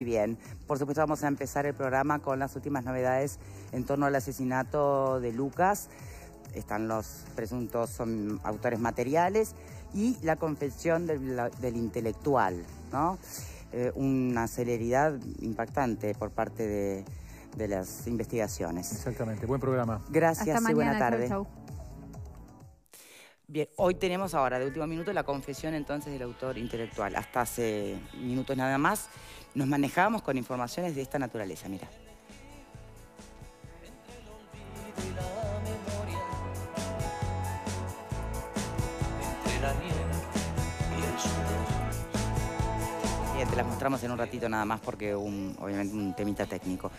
Bien, por supuesto vamos a empezar el programa con las últimas novedades en torno al asesinato de Lucas. Están los presuntos autores materiales y la confesión del, intelectual, ¿no? Eh, una celeridad impactante por parte de, las investigaciones. Exactamente, buen programa. Gracias y buena tarde. Bien, hoy tenemos ahora de último minuto la confesión entonces del autor intelectual. Hasta hace minutos nada más nos manejábamos con informaciones de esta naturaleza, mira. Eh, te las mostramos en un ratito nada más porque un, obviamente un temita técnico.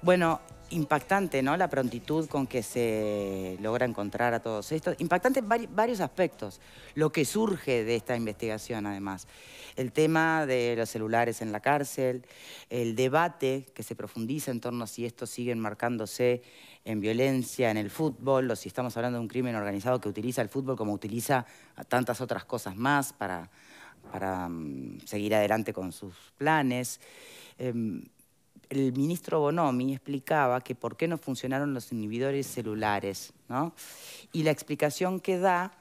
Bueno, impactante, ¿no? La prontitud con que se logra encontrar a todos estos. Impactante varios aspectos. Lo que surge de esta investigación, además. El tema de los celulares en la cárcel, el debate que se profundiza en torno a si esto siguen marcándose en violencia, en el fútbol, o si estamos hablando de un crimen organizado que utiliza el fútbol como utiliza tantas otras cosas más para para mm, seguir adelante con sus planes. Em, el ministro Bonomi explicaba que por qué no funcionaron los inhibidores celulares, Y la explicación que da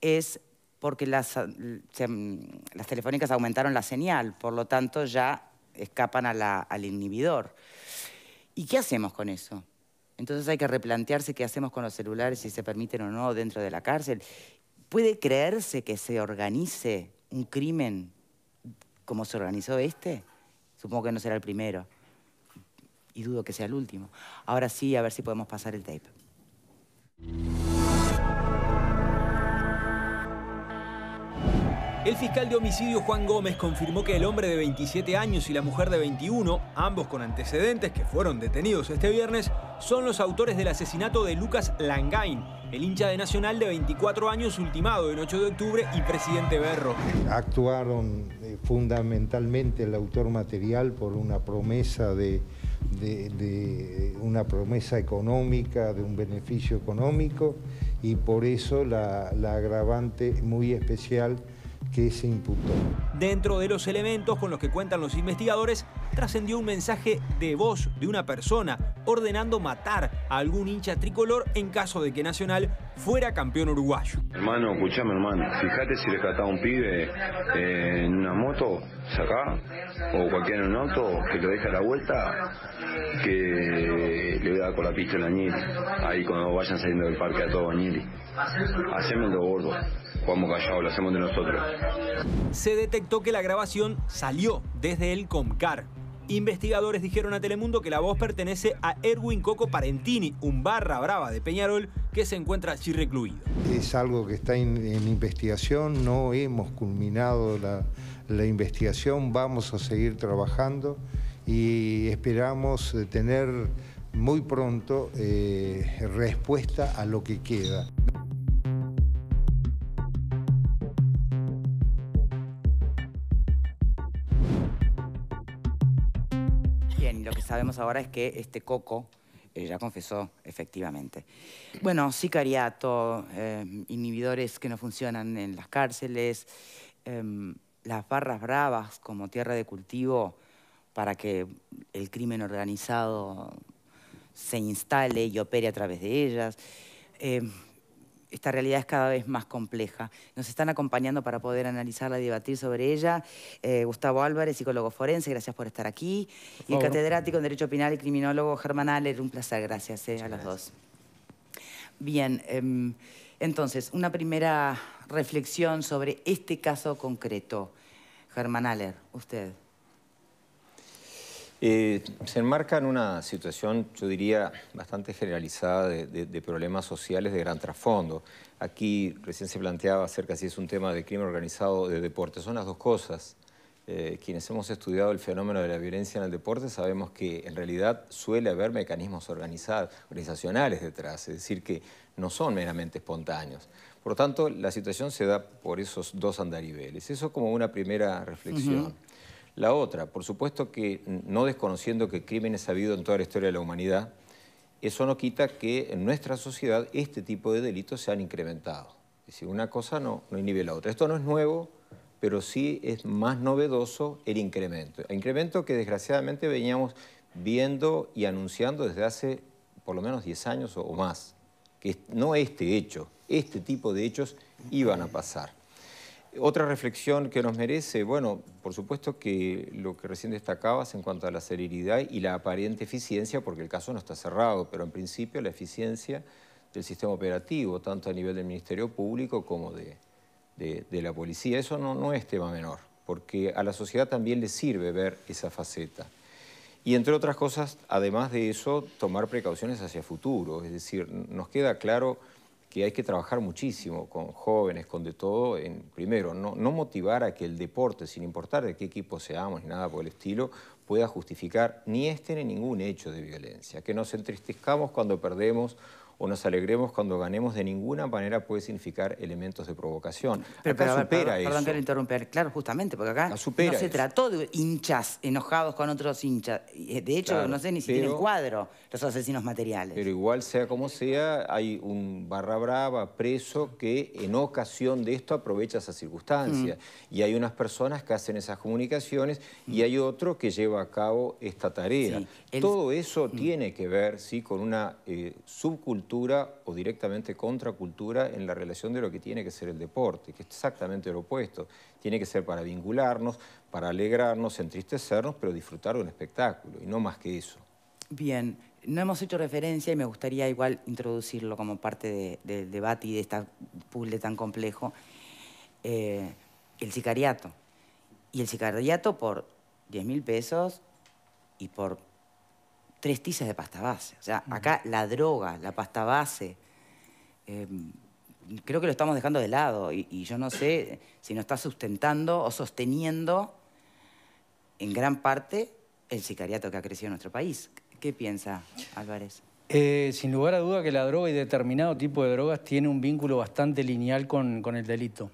es porque las, mm, las telefónicas aumentaron la señal, por lo tanto ya escapan al inhibidor. ¿Y qué hacemos con eso? Entonces hay que replantearse qué hacemos con los celulares, si se permiten o no dentro de la cárcel. ¿Puede creerse que se organice un crimen como se organizó este, supongo que no será el primero. Y dudo que sea el último. Ahora sí, a ver si podemos pasar el tape. El fiscal de homicidio Juan Gómez confirmó que el hombre de 27 años y la mujer de 21, ambos con antecedentes que fueron detenidos este viernes, son los autores del asesinato de Lucas Langain, el hincha de Nacional de 24 años ultimado en 8 de octubre y presidente Berro. Actuaron eh, fundamentalmente el autor material por una promesa de, una promesa económica, de un beneficio económico y por eso la agravante muy especial que se imputó. Dentro de los elementos con los que cuentan los investigadores, trascendió un mensaje de voz de una persona ordenando matar a algún hincha tricolor en caso de que Nacional fuera campeón uruguayo. Hermano, escuchame hermano, fíjate si le a un pibe eh, en una moto, sacá, o cualquiera en un auto, que lo deja a la vuelta, que le voy a dar con la pistola a Añil, ahí cuando vayan saliendo del parque a todo hacemos Hacémelo gordo vamos callado, lo hacemos de nosotros. Se detectó que la grabación salió desde el Comcar. Investigadores dijeron a Telemundo que la voz pertenece a Erwin Coco Parentini, un barra brava de Peñarol que se encuentra allí recluido. Es algo que está en investigación, no hemos culminado la, investigación, vamos a seguir trabajando y esperamos eh, tener muy pronto eh, respuesta a lo que queda. Bien, lo que sabemos ahora es que este Coco eh, ya confesó, efectivamente. Bueno, sicariato, eh, inhibidores que no funcionan en las cárceles, em, las barras bravas como tierra de cultivo para que el crimen organizado se instale y opere a través de ellas. Em, esta realidad es cada vez más compleja. Nos están acompañando para poder analizarla y debatir sobre ella. Eh, Gustavo Álvarez, psicólogo forense, gracias por estar aquí. y el catedrático en Derecho Penal y Criminólogo Germán Aller, un placer, gracias eh, a los dos. Bien, em, entonces, una primera reflexión sobre este caso concreto. Germán Aller, usted. Eh, se enmarca en una situación, yo diría, bastante generalizada de, problemas sociales de gran trasfondo. Aquí recién se planteaba acerca si es un tema de crimen organizado de deporte. Son las dos cosas. Eh, quienes hemos estudiado el fenómeno de la violencia en el deporte sabemos que en realidad suele haber mecanismos organizacionales detrás, es decir, que no son meramente espontáneos. Por lo tanto, la situación se da por esos dos andariveles. Eso como una primera reflexión. La otra, por supuesto que no desconociendo que crímenes ha habido en toda la historia de la humanidad, eso no quita que en nuestra sociedad este tipo de delitos se han incrementado. Es decir, una cosa no, inhibe la otra. Esto no es nuevo, pero sí es más novedoso el incremento. El incremento que desgraciadamente veníamos viendo y anunciando desde hace por lo menos 10 años o más, que no este hecho, este tipo de hechos iban a pasar. Otra reflexión que nos merece, bueno, por supuesto que lo que recién destacabas en cuanto a la seriedad y la aparente eficiencia, porque el caso no está cerrado, pero en principio la eficiencia del sistema operativo, tanto a nivel del Ministerio Público como de, la policía. Eso no, no es tema menor, porque a la sociedad también le sirve ver esa faceta. Y entre otras cosas, además de eso, tomar precauciones hacia futuro. Es decir, nos queda claro que hay que trabajar muchísimo con jóvenes, con de todo, en, primero, no, no motivar a que el deporte, sin importar de qué equipo seamos ni nada por el estilo, pueda justificar ni este ni ningún hecho de violencia, que nos entristezcamos cuando perdemos o nos alegremos cuando ganemos de ninguna manera puede significar elementos de provocación. Pero, supera eso. Perdón quiero interrumpir. Claro, justamente, porque acá, no se trató de hinchas enojados con otros hinchas. Eh, de hecho, no sé ni si tienen el cuadro los asesinos materiales. Pero igual, sea como sea, hay un barra brava preso que en ocasión de esto aprovecha esa circunstancia. Mm. Y hay unas personas que hacen esas comunicaciones y mm. hay otro que lleva a cabo esta tarea. Todo eso mm. tiene que ver ¿sí? con una eh, subcultura o directamente contracultura en la relación de lo que tiene que ser el deporte, que es exactamente lo opuesto. Tiene que ser para vincularnos, para alegrarnos, entristecernos, pero disfrutar de un espectáculo y no más que eso. Bien, no hemos hecho referencia y me gustaría igual introducirlo como parte del debate y de este puzzle tan complejo, eh, el sicariato. Y el sicariato por 10 mil pesos y por tres tizas de pasta base. O sea, acá la droga, la pasta base, em, creo que lo estamos dejando de lado y, yo no sé si nos está sustentando o sosteniendo en gran parte el sicariato que ha crecido en nuestro país. ¿Qué piensa Álvarez? Eh, sin lugar a duda que la droga y determinado tipo de drogas tiene un vínculo bastante lineal con, con el delito.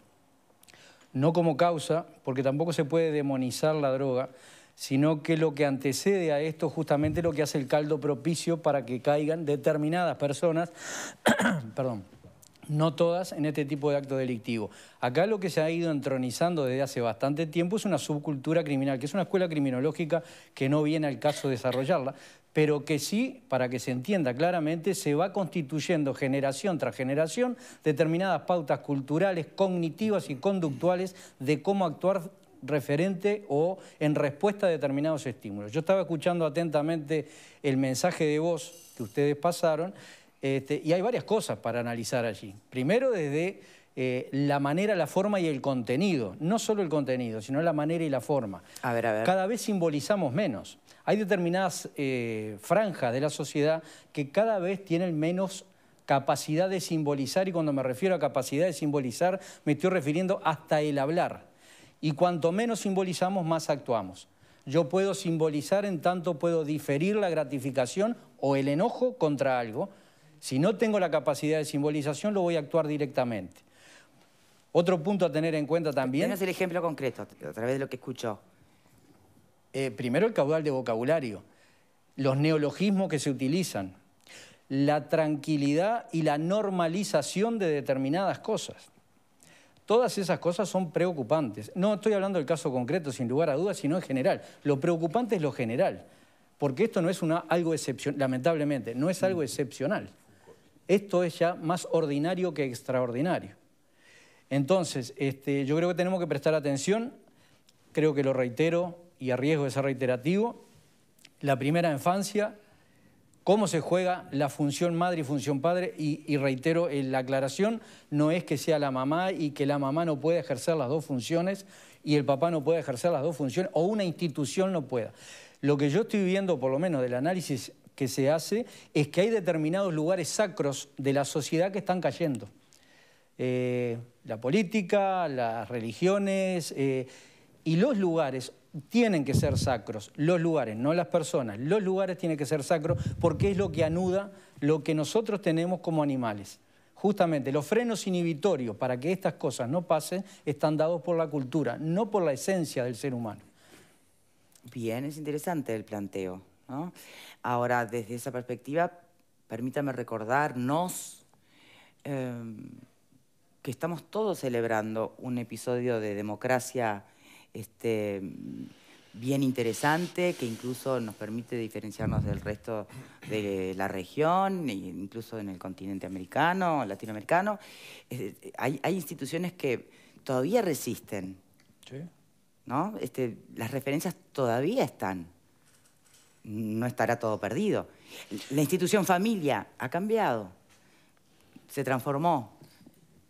No como causa, porque tampoco se puede demonizar la droga, sino que lo que antecede a esto justamente lo que hace el caldo propicio para que caigan determinadas personas, perdón, no todas en este tipo de acto delictivo. Acá lo que se ha ido entronizando desde hace bastante tiempo es una subcultura criminal, que es una escuela criminológica que no viene al caso desarrollarla, pero que sí, para que se entienda claramente, se va constituyendo generación tras generación determinadas pautas culturales, cognitivas y conductuales de cómo actuar referente o en respuesta a determinados estímulos. Yo estaba escuchando atentamente el mensaje de voz que ustedes pasaron este, y hay varias cosas para analizar allí. Primero desde eh, la manera, la forma y el contenido. No solo el contenido, sino la manera y la forma. A ver, a ver. Cada vez simbolizamos menos. Hay determinadas eh, franjas de la sociedad que cada vez tienen menos capacidad de simbolizar, y cuando me refiero a capacidad de simbolizar, me estoy refiriendo hasta el hablar. Y cuanto menos simbolizamos, más actuamos. Yo puedo simbolizar en tanto puedo diferir la gratificación o el enojo contra algo. Si no tengo la capacidad de simbolización, lo voy a actuar directamente. Otro punto a tener en cuenta también... es el ejemplo concreto, a través de lo que escuchó. Eh, primero el caudal de vocabulario, los neologismos que se utilizan, la tranquilidad y la normalización de determinadas cosas. Todas esas cosas son preocupantes. No estoy hablando del caso concreto, sin lugar a dudas, sino en general. Lo preocupante es lo general, porque esto no es una, algo excepcional, lamentablemente, no es algo excepcional. Esto es ya más ordinario que extraordinario. Entonces, este, yo creo que tenemos que prestar atención, creo que lo reitero y arriesgo riesgo de ser reiterativo, la primera infancia cómo se juega la función madre y función padre y, reitero eh, la aclaración, no es que sea la mamá y que la mamá no pueda ejercer las dos funciones y el papá no pueda ejercer las dos funciones o una institución no pueda. Lo que yo estoy viendo, por lo menos del análisis que se hace, es que hay determinados lugares sacros de la sociedad que están cayendo. Eh, la política, las religiones eh, y los lugares tienen que ser sacros, los lugares, no las personas, los lugares tienen que ser sacros porque es lo que anuda lo que nosotros tenemos como animales. Justamente los frenos inhibitorios para que estas cosas no pasen están dados por la cultura, no por la esencia del ser humano. Bien, es interesante el planteo. Ahora, desde esa perspectiva, permítame recordarnos eh, que estamos todos celebrando un episodio de democracia este, bien interesante, que incluso nos permite diferenciarnos del resto de la región, e incluso en el continente americano, latinoamericano. Hay, instituciones que todavía resisten. ¿no? Este, las referencias todavía están. No estará todo perdido. La institución familia ha cambiado, se transformó,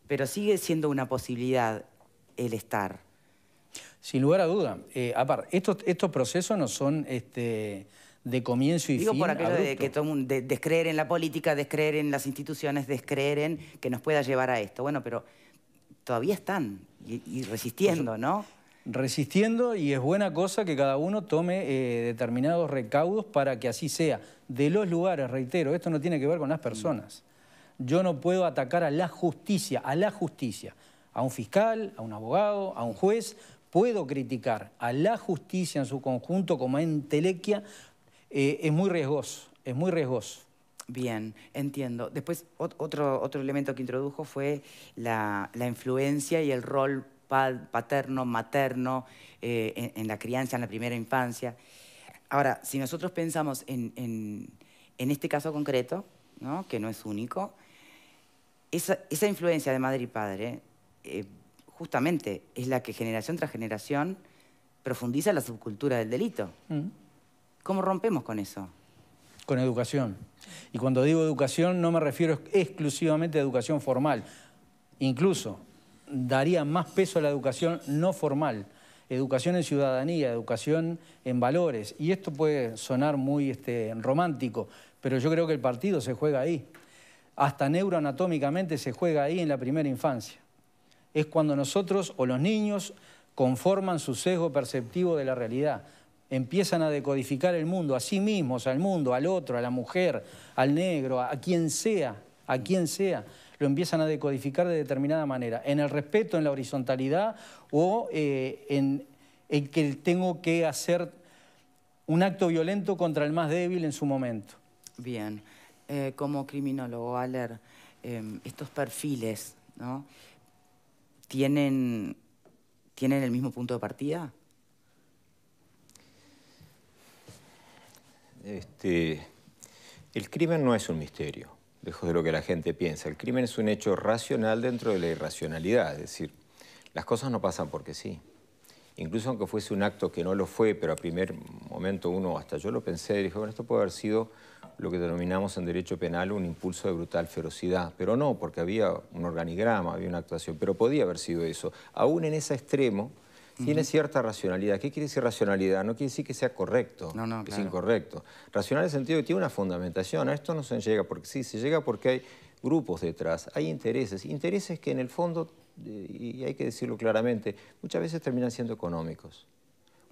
pero sigue siendo una posibilidad el estar. Sin lugar a duda. Eh, aparte, estos, procesos no son este, de comienzo y Digo fin. Digo por aquello de que todo de, descreer en la política, descreer en las instituciones, descreer en que nos pueda llevar a esto. Bueno, pero todavía están y, resistiendo, ¿no? Resistiendo y es buena cosa que cada uno tome eh, determinados recaudos para que así sea. De los lugares, reitero, esto no tiene que ver con las personas. Yo no puedo atacar a la justicia, a la justicia, a un fiscal, a un abogado, a un juez, puedo criticar a la justicia en su conjunto como entelequia, eh, es muy riesgoso, es muy riesgoso. Bien, entiendo. Después, otro, otro elemento que introdujo fue la, influencia y el rol paterno, materno, eh, en, la crianza, en la primera infancia. Ahora, si nosotros pensamos en, este caso concreto, ¿no? que no es único, esa, esa influencia de madre y padre eh, justamente es la que generación tras generación profundiza la subcultura del delito. Mm. ¿Cómo rompemos con eso? Con educación. Y cuando digo educación no me refiero exclusivamente a educación formal. Incluso daría más peso a la educación no formal. Educación en ciudadanía, educación en valores. Y esto puede sonar muy este, romántico, pero yo creo que el partido se juega ahí. Hasta neuroanatómicamente se juega ahí en la primera infancia es cuando nosotros o los niños conforman su sesgo perceptivo de la realidad. Empiezan a decodificar el mundo, a sí mismos, al mundo, al otro, a la mujer, al negro, a, quien sea, a quien sea. Lo empiezan a decodificar de determinada manera, en el respeto, en la horizontalidad o eh, en, que tengo que hacer un acto violento contra el más débil en su momento. Bien, eh, como criminólogo, a leer em, estos perfiles, ¿no? tienen, tienen el mismo punto de partida? Este, el crimen no es un misterio, lejos de lo que la gente piensa. El crimen es un hecho racional dentro de la irracionalidad, es decir, las cosas no pasan porque sí. Incluso aunque fuese un acto que no lo fue, pero a primer momento uno, hasta yo lo pensé, dije, bueno, esto puede haber sido lo que denominamos en derecho penal un impulso de brutal ferocidad, pero no, porque había un organigrama, había una actuación, pero podía haber sido eso. Aún en ese extremo, tiene cierta racionalidad. ¿Qué quiere decir racionalidad? No quiere decir que sea correcto, que es incorrecto. Racional en el sentido de que tiene una fundamentación. A esto no se llega porque sí, se llega porque hay grupos detrás, hay intereses. Intereses que en el fondo, eh, y hay que decirlo claramente, muchas veces terminan siendo económicos,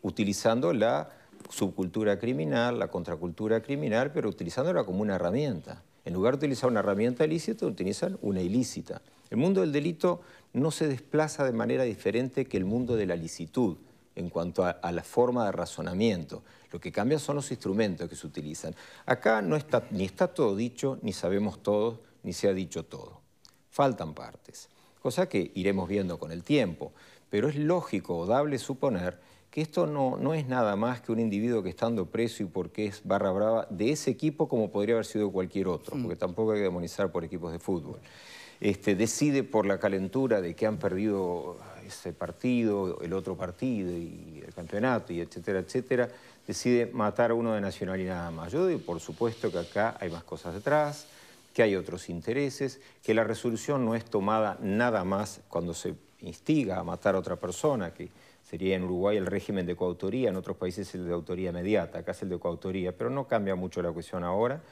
utilizando la subcultura criminal, la contracultura criminal, pero utilizándola como una herramienta. En lugar de utilizar una herramienta ilícita, utilizan una ilícita. El mundo del delito no se desplaza de manera diferente que el mundo de la licitud en cuanto a, la forma de razonamiento. Lo que cambia son los instrumentos que se utilizan. Acá no ni está todo dicho, ni sabemos todo, ni se ha dicho todo. Faltan partes, cosa que iremos viendo con el tiempo. Pero es lógico o dable suponer que esto no, no es nada más que un individuo que estando preso y porque es barra brava de ese equipo como podría haber sido cualquier otro, porque tampoco hay que demonizar por equipos de fútbol. Este, decide por la calentura de que han perdido ese partido, el otro partido y el campeonato y etcétera, etcétera, decide matar a uno de nacionalidad más. Yo digo, por supuesto que acá hay más cosas detrás, que hay otros intereses, que la resolución no es tomada nada más cuando se instiga a matar a otra persona, que Sería en Uruguay el régimen de coautoría, en otros países el de autoría mediata, acá es el de coautoría, pero no cambia mucho la cuestión ahora.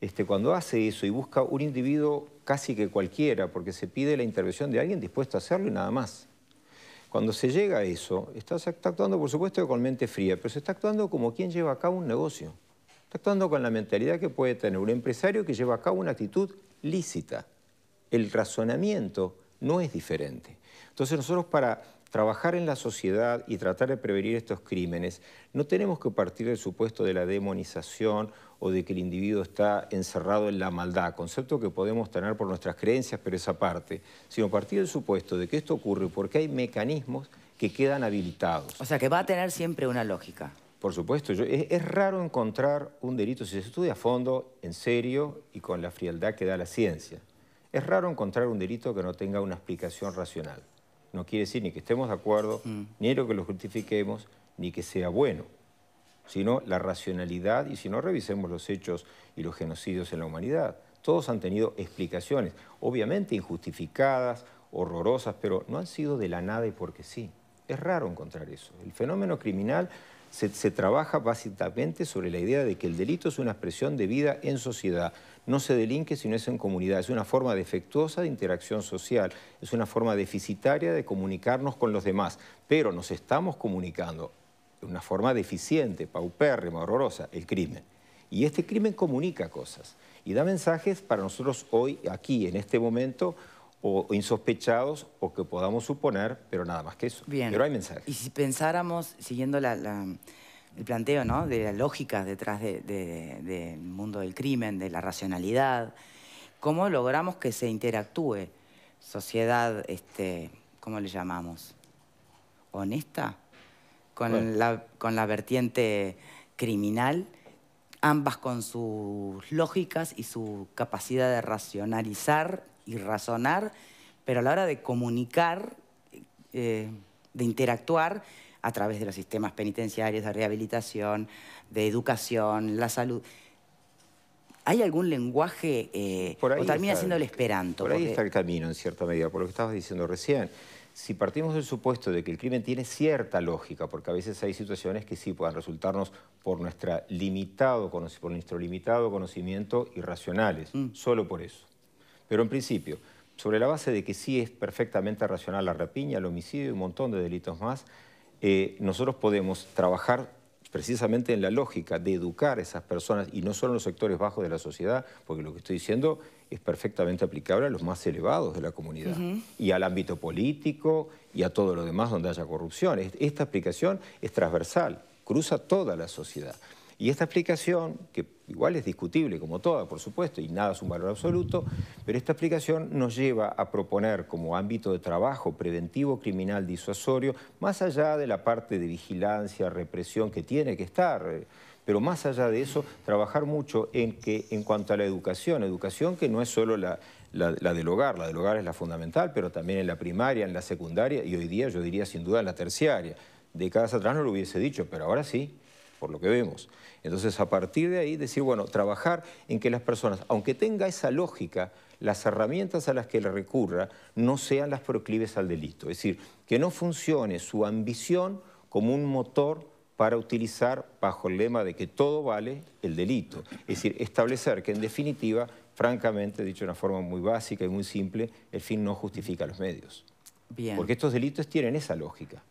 Este, cuando hace eso y busca un individuo casi que cualquiera, porque se pide la intervención de alguien dispuesto a hacerlo y nada más. Cuando se llega a eso, está actuando, por supuesto, con mente fría, pero se está actuando como quien lleva a cabo un negocio. Está actuando con la mentalidad que puede tener un empresario que lleva a cabo una actitud lícita. El razonamiento no es diferente. Entonces nosotros para trabajar en la sociedad y tratar de prevenir estos crímenes, no tenemos que partir del supuesto de la demonización o de que el individuo está encerrado en la maldad, concepto que podemos tener por nuestras creencias, pero esa parte, sino partir del supuesto de que esto ocurre porque hay mecanismos que quedan habilitados. O sea, que va a tener siempre una lógica. Por supuesto, es, es, raro encontrar un delito, si se estudia a fondo, en serio y con la frialdad que da la ciencia, es raro encontrar un delito que no tenga una explicación racional no quiere decir ni que estemos de acuerdo, mm. ni lo que lo justifiquemos, ni que sea bueno, sino la racionalidad y si no revisemos los hechos y los genocidios en la humanidad. Todos han tenido explicaciones, obviamente injustificadas, horrorosas, pero no han sido de la nada y porque sí. Es raro encontrar eso. El fenómeno criminal se, trabaja básicamente sobre la idea de que el delito es una expresión de vida en sociedad. No se delinque si no es en comunidad. Es una forma defectuosa de interacción social, es una forma deficitaria de comunicarnos con los demás. Pero nos estamos comunicando de una forma deficiente, paupérrima, horrorosa, el crimen. Y este crimen comunica cosas y da mensajes para nosotros hoy, aquí, en este momento, o insospechados o que podamos suponer, pero nada más que eso. Pero hay mensajes. Y si pensáramos, siguiendo el planteo de la lógica detrás del mundo del crimen, de la racionalidad, ¿cómo logramos que se interactúe sociedad, este, ¿cómo le llamamos? ¿Honesta? Con, con la vertiente criminal, ambas con sus lógicas y su capacidad de racionalizar y razonar, pero a la hora de comunicar, eh, de interactuar a través de los sistemas penitenciarios, de rehabilitación, de educación, la salud. ¿Hay algún lenguaje eh, por ahí o termina está, siendo el esperanto? Por ahí está el camino, en cierta medida, por lo que estabas diciendo recién. Si partimos del supuesto de que el crimen tiene cierta lógica, porque a veces hay situaciones que sí puedan resultarnos por, nuestra limitado, por nuestro limitado conocimiento irracionales, mm. solo por eso. Pero en principio, sobre la base de que sí es perfectamente racional la rapiña, el homicidio y un montón de delitos más, eh, nosotros podemos trabajar precisamente en la lógica de educar a esas personas y no solo en los sectores bajos de la sociedad, porque lo que estoy diciendo es perfectamente aplicable a los más elevados de la comunidad y al ámbito político y a todo lo demás donde haya corrupción. Esta aplicación es transversal, cruza toda la sociedad. Y esta explicación, que igual es discutible como toda, por supuesto, y nada es un valor absoluto, pero esta explicación nos lleva a proponer como ámbito de trabajo preventivo, criminal, disuasorio, más allá de la parte de vigilancia, represión que tiene que estar eh, pero más allá de eso, trabajar mucho en que en cuanto a la educación, educación que no es solo la, del hogar, la del hogar es la fundamental, pero también en la primaria, en la secundaria y hoy día yo diría sin duda en la terciaria. Décadas atrás no lo hubiese dicho, pero ahora sí por lo que vemos. Entonces, a partir de ahí, decir, bueno, trabajar en que las personas, aunque tenga esa lógica, las herramientas a las que le recurra no sean las proclives al delito. Es decir, que no funcione su ambición como un motor para utilizar, bajo el lema de que todo vale, el delito. Es decir, establecer que, en definitiva, francamente, dicho de una forma muy básica y muy simple, el fin no justifica los medios. Porque estos delitos tienen esa lógica.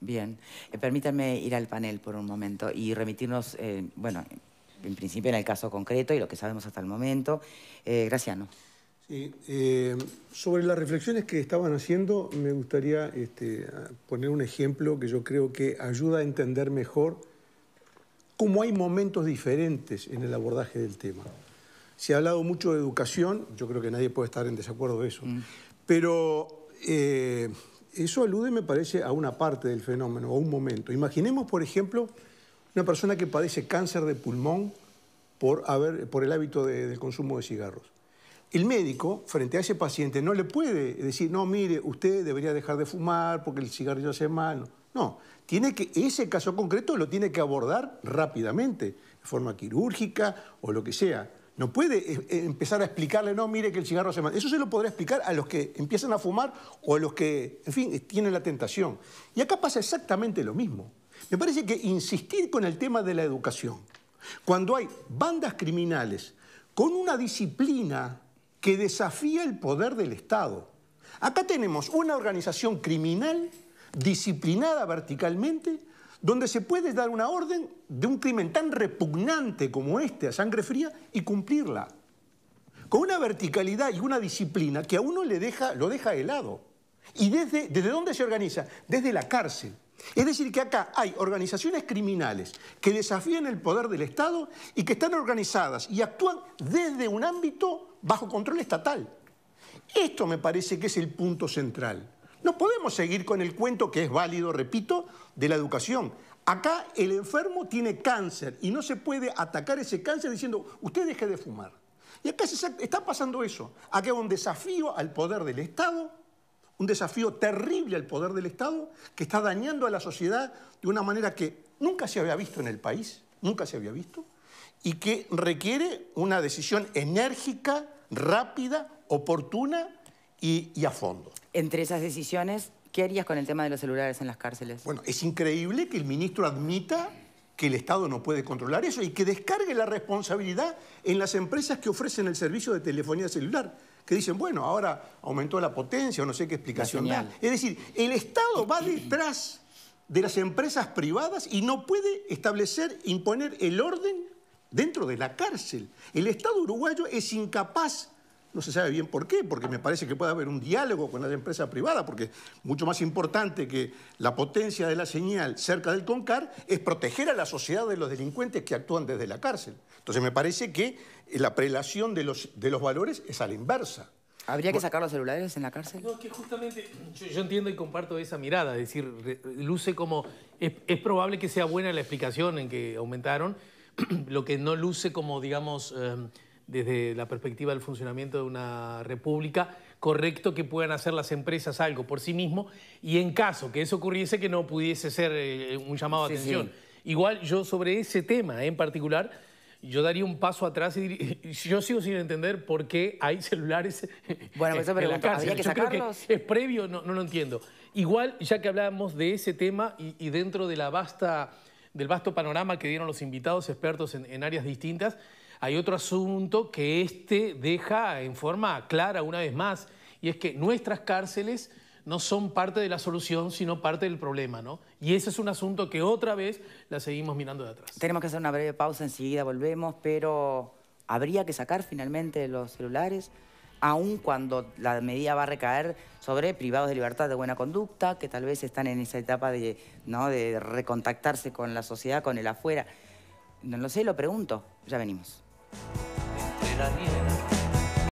Bien, eh, permítanme ir al panel por un momento y remitirnos, eh, bueno, en principio en el caso concreto y lo que sabemos hasta el momento. Eh, Graciano. Sí, sobre las reflexiones que estaban haciendo, me gustaría este, poner un ejemplo que yo creo que ayuda a entender mejor cómo hay momentos diferentes en el abordaje del tema. Se ha hablado mucho de educación, yo creo que nadie puede estar en desacuerdo de eso, mm. pero eso alude, me parece, a una parte del fenómeno, a un momento. Imaginemos, por ejemplo, una persona que padece cáncer de pulmón por, el hábito del consumo de cigarros. El médico, frente a ese paciente, no le puede decir, no, mire, usted debería dejar de fumar porque el cigarrillo hace mal. No, no. tiene que, ese caso concreto lo tiene que abordar rápidamente, de forma quirúrgica o lo que sea. No puede eh, eh, empezar a explicarle, no, mire que el cigarro se manda. Eso se lo podrá explicar a los que empiezan a fumar o a los que, en fin, tienen la tentación. Y acá pasa exactamente lo mismo. Me parece que insistir con el tema de la educación, cuando hay bandas criminales con una disciplina que desafía el poder del Estado. Acá tenemos una organización criminal disciplinada verticalmente donde se puede dar una orden de un crimen tan repugnante como este a sangre fría y cumplirla, con una verticalidad y una disciplina que a uno le deja, lo deja helado. ¿Y desde, desde dónde se organiza? Desde la cárcel. Es decir, que acá hay organizaciones criminales que desafían el poder del Estado y que están organizadas y actúan desde un ámbito bajo control estatal. Esto me parece que es el punto central. No podemos seguir con el cuento que es válido, repito, de la educación. Acá el enfermo tiene cáncer y no se puede atacar ese cáncer diciendo, usted deje de fumar. Y acá está pasando eso. Acá hay un desafío al poder del Estado, un desafío terrible al poder del Estado, que está dañando a la sociedad de una manera que nunca se había visto en el país, nunca se había visto, y que requiere una decisión enérgica, rápida, oportuna y, a fondo. Entre esas decisiones, ¿qué harías con el tema de los celulares en las cárceles? Bueno, es increíble que el ministro admita que el Estado no puede controlar eso y que descargue la responsabilidad en las empresas que ofrecen el servicio de telefonía celular. Que dicen, bueno, ahora aumentó la potencia o no sé qué explicación da. Es decir, el Estado va detrás de las empresas privadas y no puede establecer, imponer el orden dentro de la cárcel. El Estado uruguayo es incapaz no se sabe bien por qué, porque me parece que puede haber un diálogo con la empresa privada, porque mucho más importante que la potencia de la señal cerca del CONCAR es proteger a la sociedad de los delincuentes que actúan desde la cárcel. Entonces me parece que la prelación de los, de los valores es a la inversa. ¿Habría que sacar los celulares en la cárcel? No, es que justamente yo, entiendo y comparto esa mirada. Es decir, luce como... Es, probable que sea buena la explicación en que aumentaron, lo que no luce como, digamos... Em, desde la perspectiva del funcionamiento de una república, correcto que puedan hacer las empresas algo por sí mismo y en caso que eso ocurriese que no pudiese ser eh, un llamado a atención. Igual yo sobre ese tema eh, en particular yo daría un paso atrás y diría, yo sigo sin entender por qué hay celulares bueno, pues eso en la es previo, no, lo entiendo. Igual, ya que hablábamos de ese tema y, dentro de vasta, del vasto panorama que dieron los invitados expertos en áreas distintas, hay otro asunto que este deja en forma clara una vez más, y es que nuestras cárceles no son parte de la solución, sino parte del problema, ¿no? Y ese es un asunto que otra vez la seguimos mirando de atrás. Tenemos que hacer una breve pausa, enseguida volvemos, pero habría que sacar finalmente los celulares, aun cuando la medida va a recaer sobre privados de libertad de buena conducta, que tal vez están en esa etapa de, ¿no? de recontactarse con la sociedad, con el afuera. No lo sé, lo pregunto. Ya venimos entre la nieve.